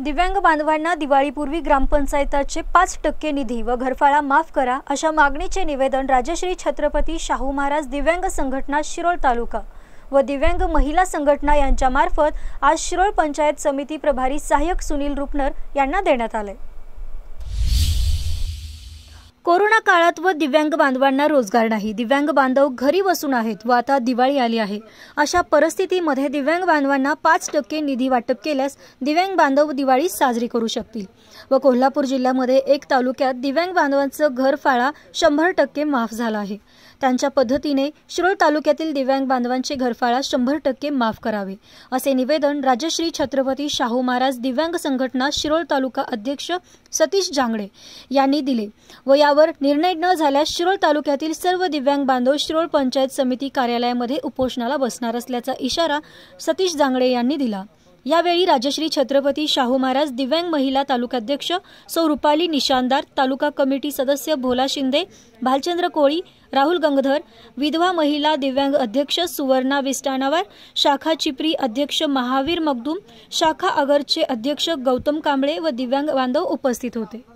दिव्यांग बांधवांना दिवाळीपूर्वी ग्रामपंचायताचे पाच टक्के निधी व घरफाळा माफ करा अशा मागणीचे निवेदन राजश्री छत्रपती शाहू महाराज दिव्यांग संघटना शिरोळ तालुका व दिव्यांग महिला संघटना यांच्यामार्फत आज शिरोळ पंचायत समिती प्रभारी सहाय्यक सुनील रुपनर यांना देण्यात आले कोरोना काळात व दिव्यांग बांधवांना रोजगार नाही दिव्यांग बांधव घरी बसून आहेत व आता दिवाळी आली आहे अशा परिस्थितीमध्ये दिव्यांग बांधवांना पाच टक्के निधी वाटप केल्यास दिव्यांग बांधव दिवाळी साजरी करू शकतील व कोल्हापूर जिल्ह्यामध्ये एक तालुक्यात दिव्यांग बांधवांचं घरफाळा शंभर टक्के माफ झाला आहे त्यांच्या पद्धतीने शिरोळ तालुक्यातील दिव्यांग बांधवांचे घरफाळा शंभर टक्के माफ करावे असे निवेदन राजश्री छत्रपती शाहू महाराज दिव्यांग संघटना शिरोळ तालुका अध्यक्ष सतीश जांगडे यांनी दिले व यावर निर्णय न झाल्यास शिरोळ तालुक्यातील सर्व दिव्यांग बांधव शिरोळ पंचायत समिती कार्यालयामध्ये उपोषणाला बसणार असल्याचा इशारा सतीश जांगडे यांनी दिला यावेळी राजश्री छत्रपती शाहू महाराज दिव्यांग महिला तालुकाध्यक्ष सौ रुपाली निशानदार तालुका कमिटी सदस्य भोला शिंदे भालचंद्र कोळी राहुल गंगधर विधवा महिला दिव्यांग अध्यक्ष सुवर्णा विस्टाणावार शाखा चिपरी अध्यक्ष महावीर मगदूम शाखा अगरचे अध्यक्ष गौतम कांबळे व दिव्यांग बांधव उपस्थित होते